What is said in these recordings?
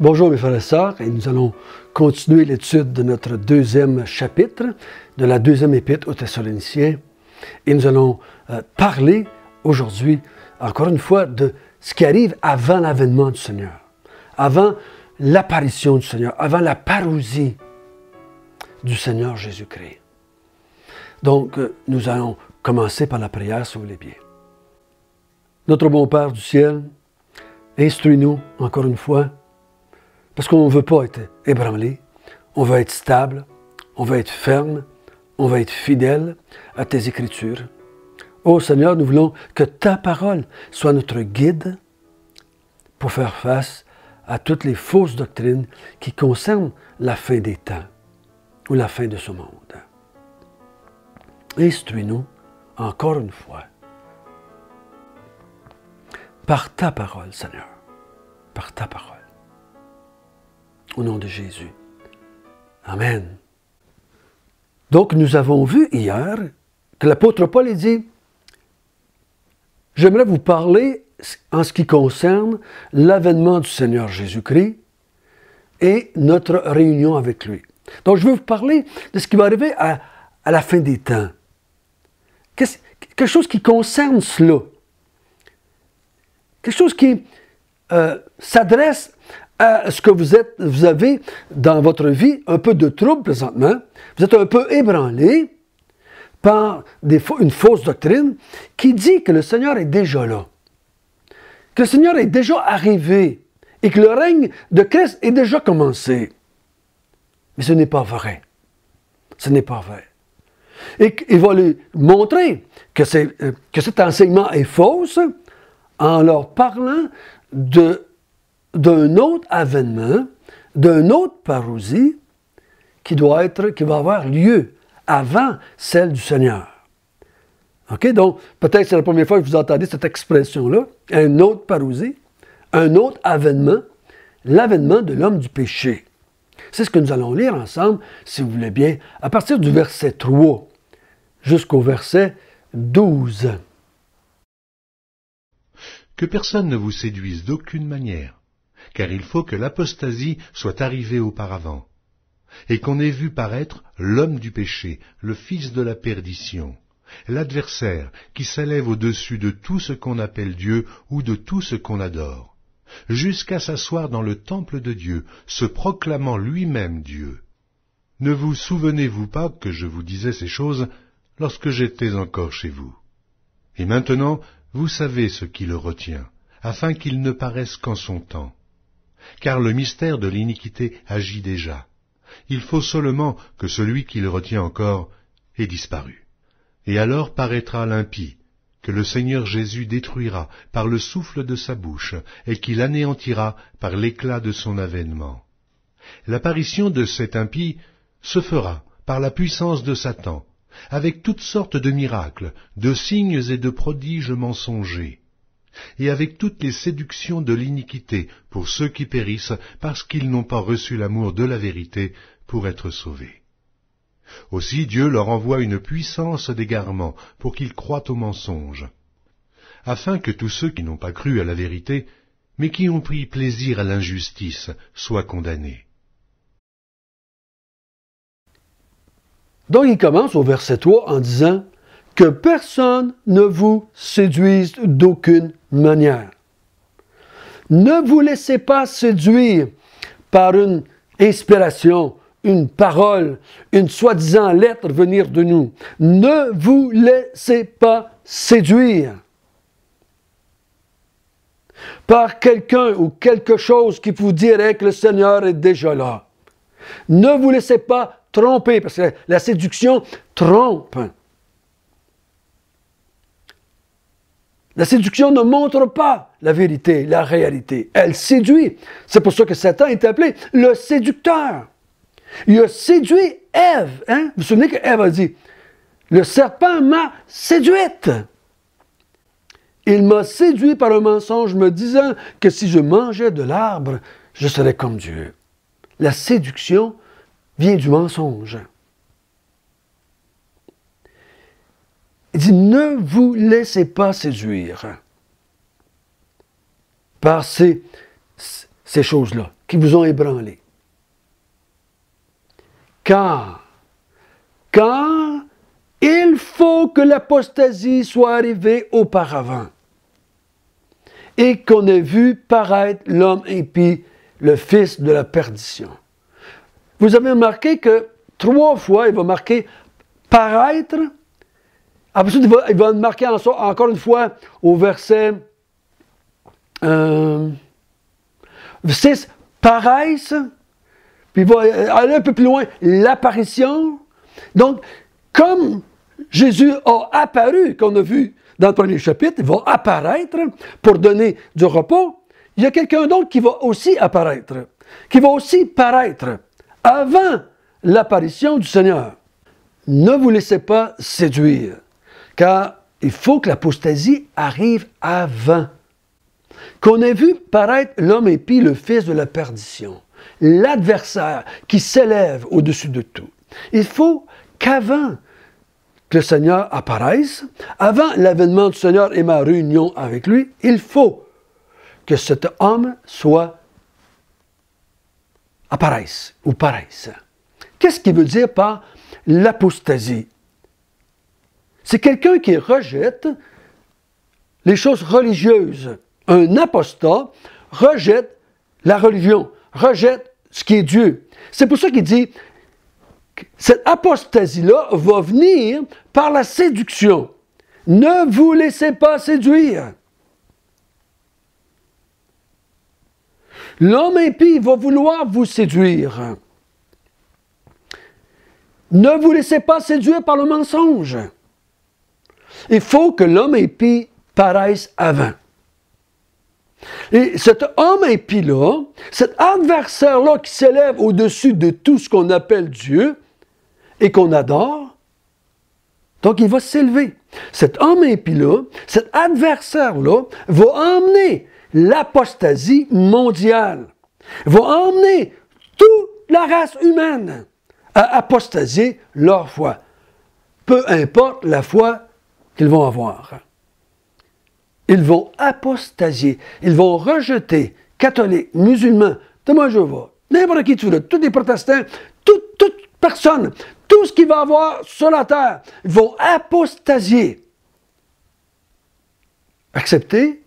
Bonjour mes frères et sœurs, et nous allons continuer l'étude de notre deuxième chapitre, de la deuxième épître aux Thessaloniciens. Et nous allons euh, parler aujourd'hui, encore une fois, de ce qui arrive avant l'avènement du Seigneur, avant l'apparition du Seigneur, avant la parousie du Seigneur Jésus-Christ. Donc, euh, nous allons commencer par la prière, si vous voulez Notre bon Père du ciel, instruis-nous encore une fois parce qu'on ne veut pas être ébranlé, on veut être stable, on veut être ferme, on veut être fidèle à tes écritures. Ô Seigneur, nous voulons que ta parole soit notre guide pour faire face à toutes les fausses doctrines qui concernent la fin des temps ou la fin de ce monde. Instruis-nous encore une fois par ta parole, Seigneur, par ta parole. Au nom de Jésus. Amen. Donc nous avons vu hier que l'apôtre Paul a dit, j'aimerais vous parler en ce qui concerne l'avènement du Seigneur Jésus-Christ et notre réunion avec lui. Donc je veux vous parler de ce qui va arriver à, la fin des temps. quelque chose qui concerne cela. Quelque chose qui euh, s'adresse à ce que vous êtes, vous avez dans votre vie un peu de trouble présentement, vous êtes un peu ébranlé par des, une fausse doctrine qui dit que le Seigneur est déjà là, que le Seigneur est déjà arrivé et que le règne de Christ est déjà commencé. Mais ce n'est pas vrai. Ce n'est pas vrai. Et il va lui montrer que, euh, que cet enseignement est fausse en leur parlant de d'un autre avènement, d'une autre parousie qui doit être, qui va avoir lieu avant celle du Seigneur. OK? Donc, peut-être c'est la première fois que vous entendez cette expression-là, un autre parousie, un autre avènement, l'avènement de l'homme du péché. C'est ce que nous allons lire ensemble, si vous voulez bien, à partir du verset 3 jusqu'au verset 12. Que personne ne vous séduise d'aucune manière car il faut que l'apostasie soit arrivée auparavant, et qu'on ait vu paraître l'homme du péché, le fils de la perdition, l'adversaire qui s'élève au-dessus de tout ce qu'on appelle Dieu ou de tout ce qu'on adore, jusqu'à s'asseoir dans le temple de Dieu, se proclamant lui-même Dieu. Ne vous souvenez-vous pas que je vous disais ces choses lorsque j'étais encore chez vous Et maintenant, vous savez ce qui le retient, afin qu'il ne paraisse qu'en son temps car le mystère de l'iniquité agit déjà. Il faut seulement que celui qui le retient encore ait disparu. Et alors paraîtra l'impie, que le Seigneur Jésus détruira par le souffle de sa bouche, et qu'il anéantira par l'éclat de son avènement. L'apparition de cet impie se fera par la puissance de Satan, avec toutes sortes de miracles, de signes et de prodiges mensongers et avec toutes les séductions de l'iniquité pour ceux qui périssent parce qu'ils n'ont pas reçu l'amour de la vérité pour être sauvés. Aussi Dieu leur envoie une puissance d'égarement pour qu'ils croient au mensonge, afin que tous ceux qui n'ont pas cru à la vérité, mais qui ont pris plaisir à l'injustice, soient condamnés. Donc il commence au verset 3 en disant que personne ne vous séduise d'aucune manière. Ne vous laissez pas séduire par une inspiration, une parole, une soi-disant lettre venir de nous. Ne vous laissez pas séduire par quelqu'un ou quelque chose qui vous dirait que le Seigneur est déjà là. Ne vous laissez pas tromper, parce que la séduction trompe. La séduction ne montre pas la vérité, la réalité. Elle séduit. C'est pour ça que Satan est appelé le séducteur. Il a séduit Ève. Hein? Vous vous souvenez que Ève a dit Le serpent m'a séduite. Il m'a séduit par un mensonge, me disant que si je mangeais de l'arbre, je serais comme Dieu. La séduction vient du mensonge. Il dit, ne vous laissez pas séduire par ces, choses-là qui vous ont ébranlé. Car, car il faut que l'apostasie soit arrivée auparavant et qu'on ait vu paraître l'homme impie, le fils de la perdition. Vous avez remarqué que trois fois, il va marquer paraître, après ça, il va, marquer encore une fois au verset 6, euh, paraissent, puis il va aller un peu plus loin, l'apparition. Donc, comme Jésus a apparu, qu'on a vu dans le premier chapitre, il va apparaître pour donner du repos, il y a quelqu'un d'autre qui va aussi apparaître, qui va aussi paraître avant l'apparition du Seigneur. Ne vous laissez pas séduire car il faut que l'apostasie arrive avant. Qu'on ait vu paraître l'homme impie, le fils de la perdition, l'adversaire qui s'élève au-dessus de tout. Il faut qu'avant que le Seigneur apparaisse, avant l'avènement du Seigneur et ma réunion avec lui, il faut que cet homme soit apparaisse ou paraisse. Qu'est-ce qu'il veut dire par l'apostasie c'est quelqu'un qui rejette les choses religieuses. Un apostat rejette la religion, rejette ce qui est Dieu. C'est pour ça qu'il dit, cette apostasie-là va venir par la séduction. Ne vous laissez pas séduire. L'homme impie va vouloir vous séduire. Ne vous laissez pas séduire par le mensonge. Il faut que l'homme impie paraisse avant. Et cet homme impie-là, cet adversaire-là qui s'élève au-dessus de tout ce qu'on appelle Dieu et qu'on adore, donc il va s'élever. Cet homme impie-là, cet adversaire-là, va emmener l'apostasie mondiale, va emmener toute la race humaine à apostasier leur foi. Peu importe la foi qu'ils vont avoir. Ils vont apostasier, ils vont rejeter catholiques, musulmans, de vois, n'importe qui tu tous les protestants, toute personne, tout ce qu'il va avoir sur la terre, ils vont apostasier. Accepter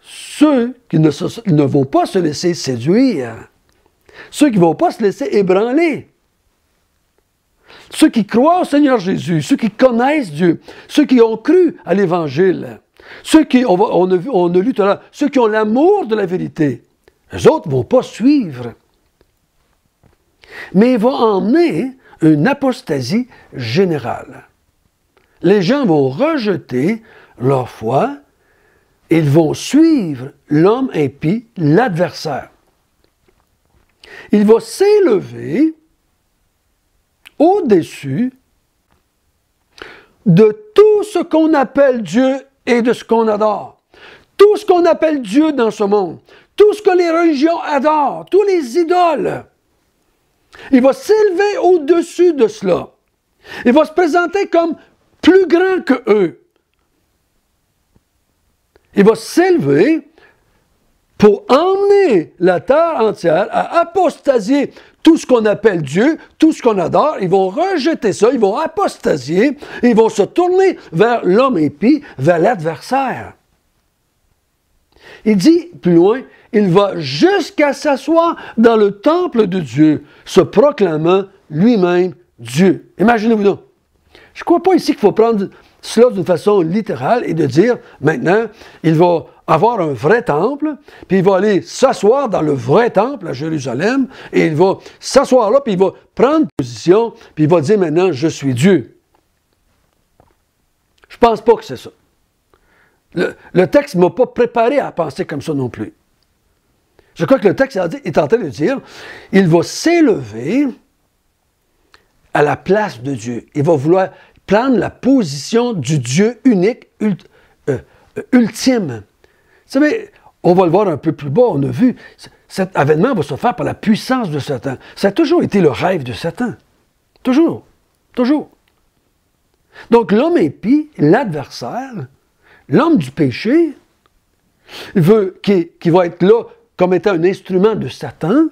ceux qui ne, ne vont pas se laisser séduire, ceux qui ne vont pas se laisser ébranler. Ceux qui croient au Seigneur Jésus, ceux qui connaissent Dieu, ceux qui ont cru à l'Évangile, ceux qui, on, ont l'amour de la vérité, les autres ne vont pas suivre. Mais il va emmener une apostasie générale. Les gens vont rejeter leur foi, ils vont suivre l'homme impie, l'adversaire. Il va s'élever au-dessus de tout ce qu'on appelle Dieu et de ce qu'on adore. Tout ce qu'on appelle Dieu dans ce monde, tout ce que les religions adorent, tous les idoles. Il va s'élever au-dessus de cela. Il va se présenter comme plus grand que eux. Il va s'élever pour emmener la terre entière à apostasier tout ce qu'on appelle Dieu, tout ce qu'on adore, ils vont rejeter ça, ils vont apostasier, ils vont se tourner vers l'homme puis vers l'adversaire. Il dit plus loin, il va jusqu'à s'asseoir dans le temple de Dieu, se proclamant lui-même Dieu. Imaginez-vous donc. Je ne crois pas ici qu'il faut prendre cela d'une façon littérale et de dire maintenant, il va avoir un vrai temple, puis il va aller s'asseoir dans le vrai temple à Jérusalem, et il va s'asseoir là, puis il va prendre position, puis il va dire maintenant, je suis Dieu. Je ne pense pas que c'est ça. Le, le texte ne m'a pas préparé à penser comme ça non plus. Je crois que le texte est en train de dire, il va s'élever à la place de Dieu. Il va vouloir prendre la position du Dieu unique, euh, euh, ultime. Vous savez, on va le voir un peu plus bas, on a vu, cet avènement va se faire par la puissance de Satan. Ça a toujours été le rêve de Satan. Toujours. Toujours. Donc l'homme impie, l'adversaire, l'homme du péché, veut, qui, qui va être là comme étant un instrument de Satan,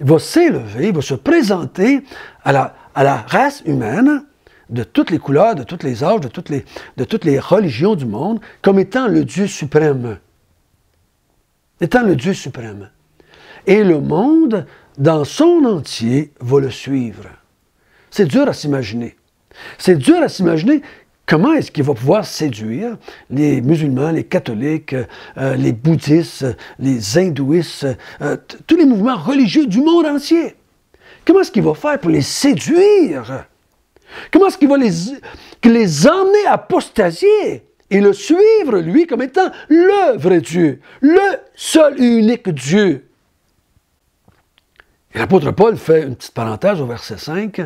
va s'élever, il va se présenter à à la race humaine de toutes les couleurs, de toutes les âges, de toutes les, de toutes les religions du monde, comme étant le Dieu suprême. Étant le Dieu suprême. Et le monde, dans son entier, va le suivre. C'est dur à s'imaginer. C'est dur à s'imaginer comment est-ce qu'il va pouvoir séduire les musulmans, les catholiques, euh, les bouddhistes, les hindouistes, euh, tous les mouvements religieux du monde entier. Comment est-ce qu'il va faire pour les séduire Comment est-ce qu'il va les, emmener à apostasier et le suivre, lui, comme étant le vrai Dieu, le seul et unique Dieu? Et l'apôtre Paul fait une petite parenthèse au verset 5.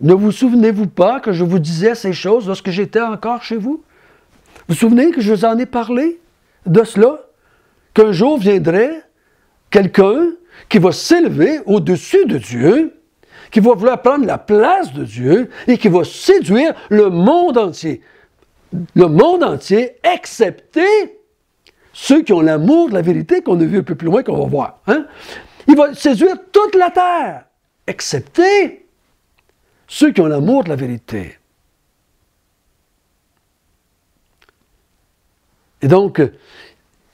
Ne vous souvenez-vous pas que je vous disais ces choses lorsque j'étais encore chez vous? Vous vous souvenez que je vous en ai parlé de cela? Qu'un jour viendrait quelqu'un qui va s'élever au-dessus de Dieu qui va vouloir prendre la place de Dieu et qui va séduire le monde entier. Le monde entier, excepté ceux qui ont l'amour de la vérité qu'on a vu un peu plus loin, qu'on va voir. Hein. Il va séduire toute la terre, excepté ceux qui ont l'amour de la vérité. Et donc,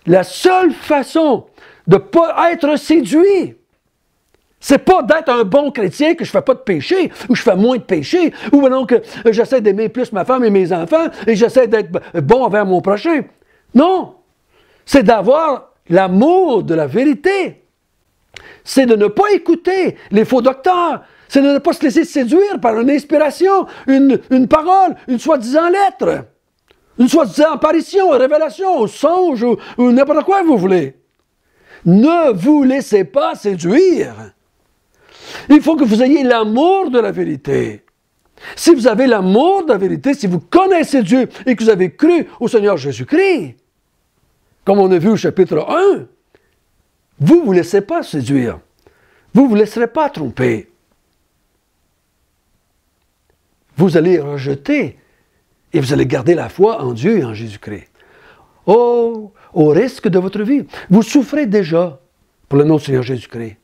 la seule façon de ne pas être séduit, c'est pas d'être un bon chrétien que je fais pas de péché, ou je fais moins de péché, ou alors que euh, j'essaie d'aimer plus ma femme et mes enfants, et j'essaie d'être bon envers mon prochain. Non! C'est d'avoir l'amour de la vérité. C'est de ne pas écouter les faux docteurs. C'est de ne pas se laisser séduire par une inspiration, une, parole, une soi-disant lettre, une soi-disant apparition, révélation, songe, ou, ou n'importe quoi vous voulez. Ne vous laissez pas séduire. Il faut que vous ayez l'amour de la vérité. Si vous avez l'amour de la vérité, si vous connaissez Dieu et que vous avez cru au Seigneur Jésus-Christ, comme on a vu au chapitre 1, vous ne vous laissez pas séduire. Vous ne vous laisserez pas tromper. Vous allez rejeter et vous allez garder la foi en Dieu et en Jésus-Christ. Oh, au risque de votre vie. Vous souffrez déjà pour le nom du Seigneur Jésus-Christ.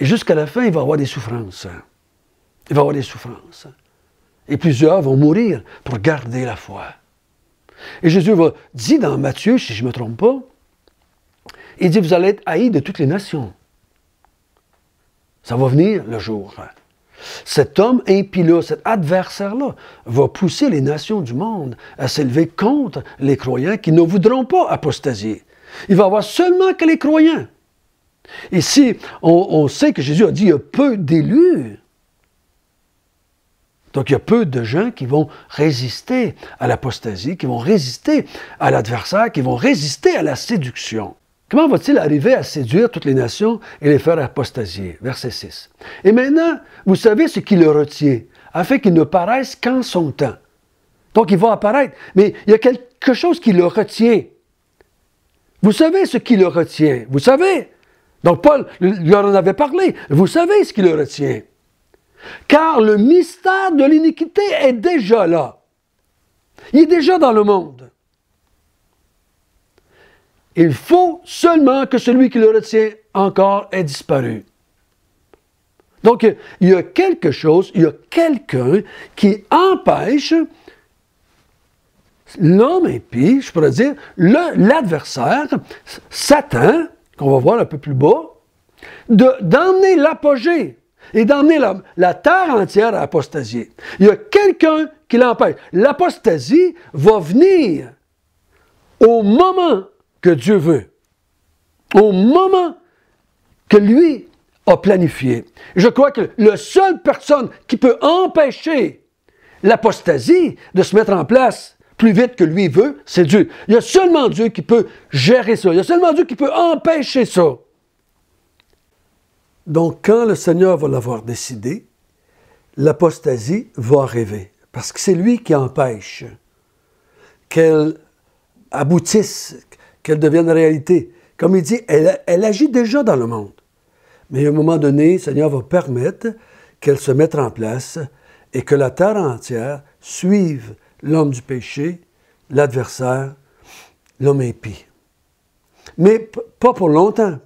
Et jusqu'à la fin, il va avoir des souffrances. Il va avoir des souffrances. Et plusieurs vont mourir pour garder la foi. Et Jésus va, dire dans Matthieu, si je ne me trompe pas, il dit, vous allez être haïs de toutes les nations. Ça va venir le jour. Cet homme impie-là, cet adversaire-là, va pousser les nations du monde à s'élever contre les croyants qui ne voudront pas apostasier. Il va avoir seulement que les croyants Ici, on, on sait que Jésus a dit qu'il y a peu d'élus. Donc il y a peu de gens qui vont résister à l'apostasie, qui vont résister à l'adversaire, qui vont résister à la séduction. Comment va-t-il arriver à séduire toutes les nations et les faire apostasier? Verset 6. Et maintenant, vous savez ce qui le retient, afin qu'il ne paraisse qu'en son temps. Donc il va apparaître, mais il y a quelque chose qui le retient. Vous savez ce qui le retient. Vous savez, donc Paul leur en avait parlé. Vous savez ce qui le retient. Car le mystère de l'iniquité est déjà là. Il est déjà dans le monde. Il faut seulement que celui qui le retient encore ait disparu. Donc, il y a quelque chose, il y a quelqu'un qui empêche l'homme impie, je pourrais dire, l'adversaire, Satan, qu'on va voir un peu plus bas, d'emmener l'apogée et d'emmener la, la, terre entière à apostasier. Il y a quelqu'un qui l'empêche. L'apostasie va venir au moment que Dieu veut, au moment que lui a planifié. Je crois que la seule personne qui peut empêcher l'apostasie de se mettre en place, plus vite que lui veut, c'est Dieu. Il y a seulement Dieu qui peut gérer ça. Il y a seulement Dieu qui peut empêcher ça. Donc, quand le Seigneur va l'avoir décidé, l'apostasie va arriver, parce que c'est lui qui empêche qu'elle aboutisse, qu'elle devienne réalité. Comme il dit, elle, agit déjà dans le monde. Mais à un moment donné, le Seigneur va permettre qu'elle se mette en place et que la terre entière suive l'homme du péché, l'adversaire, l'homme impie. Mais pas pour longtemps.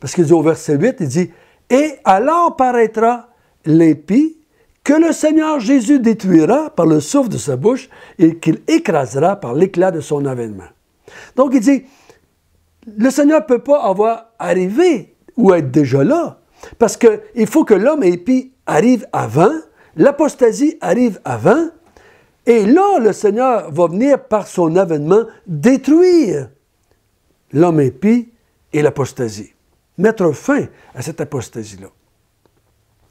Parce qu'il dit au verset 8, il dit Et alors paraîtra l'impie que le Seigneur Jésus détruira par le souffle de sa bouche et qu'il écrasera par l'éclat de son avènement. Donc il dit Le Seigneur ne peut pas avoir arrivé ou être déjà là. Parce qu'il faut que l'homme impie arrive avant, l'apostasie arrive avant, et là, le Seigneur va venir par son avènement détruire l'homme impie et l'apostasie, mettre fin à cette apostasie-là.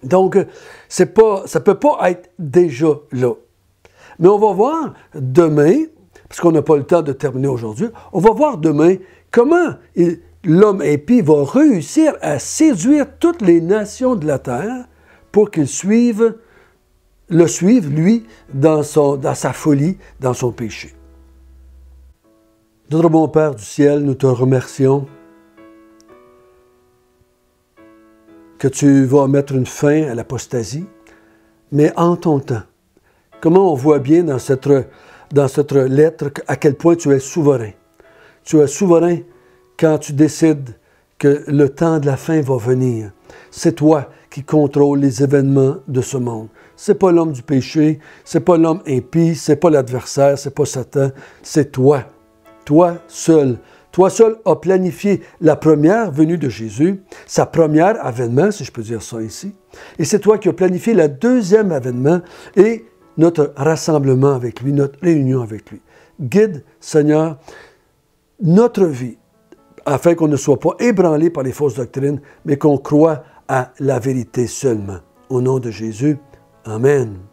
Donc, pas, ça ne peut pas être déjà là. Mais on va voir demain, parce qu'on n'a pas le temps de terminer aujourd'hui, on va voir demain comment l'homme impie va réussir à séduire toutes les nations de la terre pour qu'ils suivent le suivre, lui, dans, son, dans sa folie, dans son péché. Notre bon Père du ciel, nous te remercions que tu vas mettre une fin à l'apostasie, mais en ton temps. Comment on voit bien dans cette, dans cette lettre à quel point tu es souverain. Tu es souverain quand tu décides que le temps de la fin va venir. C'est toi qui contrôles les événements de ce monde c'est pas l'homme du péché, c'est pas l'homme impie, c'est pas l'adversaire, c'est pas Satan, c'est toi. Toi seul. Toi seul a planifié la première venue de Jésus, sa première avènement, si je peux dire ça ici. Et c'est toi qui as planifié la deuxième avènement et notre rassemblement avec lui, notre réunion avec lui. Guide, Seigneur, notre vie afin qu'on ne soit pas ébranlé par les fausses doctrines, mais qu'on croit à la vérité seulement. Au nom de Jésus. Amen.